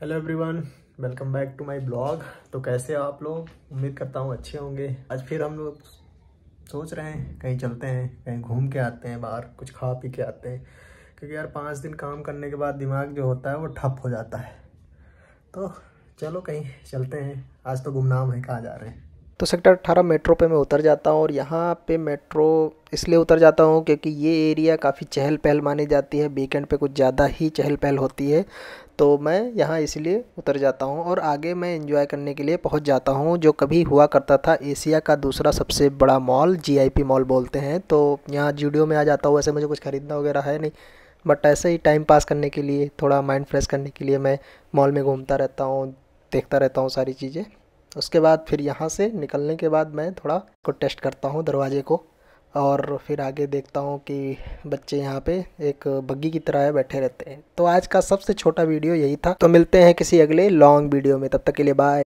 hello everyone welcome back to my blog तो कैसे आप लोग उम्मीद करता हूँ अच्छे होंगे आज फिर हम लोग सोच रहे हैं कहीं चलते हैं कहीं घूम के आते हैं बाहर कुछ खा पी के आते हैं क्योंकि यार पाँच दिन काम करने के बाद दिमाग जो होता है वो ठप हो जाता है तो चलो कहीं चलते हैं आज तो गुमनाम है कहाँ जा रहे हैं तो सेक्टर अट्ठारह मेट्रो पे मैं उतर जाता हूँ और यहाँ पे मेट्रो इसलिए उतर जाता हूँ क्योंकि ये एरिया काफ़ी चहल पहल मानी जाती है वीकेंड पे कुछ ज़्यादा ही चहल पहल होती है तो मैं यहाँ इसलिए उतर जाता हूँ और आगे मैं एंजॉय करने के लिए पहुँच जाता हूँ जो कभी हुआ करता था एशिया का दूसरा सबसे बड़ा मॉल जी मॉल बोलते हैं तो यहाँ जूडियो में आ जाता हूँ वैसे मुझे कुछ ख़रीदना वगैरह है नहीं बट ऐसे ही टाइम पास करने के लिए थोड़ा माइंड फ्रेश करने के लिए मैं मॉल में घूमता रहता हूँ देखता रहता हूँ सारी चीज़ें उसके बाद फिर यहाँ से निकलने के बाद मैं थोड़ा को टेस्ट करता हूँ दरवाजे को और फिर आगे देखता हूँ कि बच्चे यहाँ पे एक बग्गी की तरह बैठे रहते हैं तो आज का सबसे छोटा वीडियो यही था तो मिलते हैं किसी अगले लॉन्ग वीडियो में तब तक के लिए बाय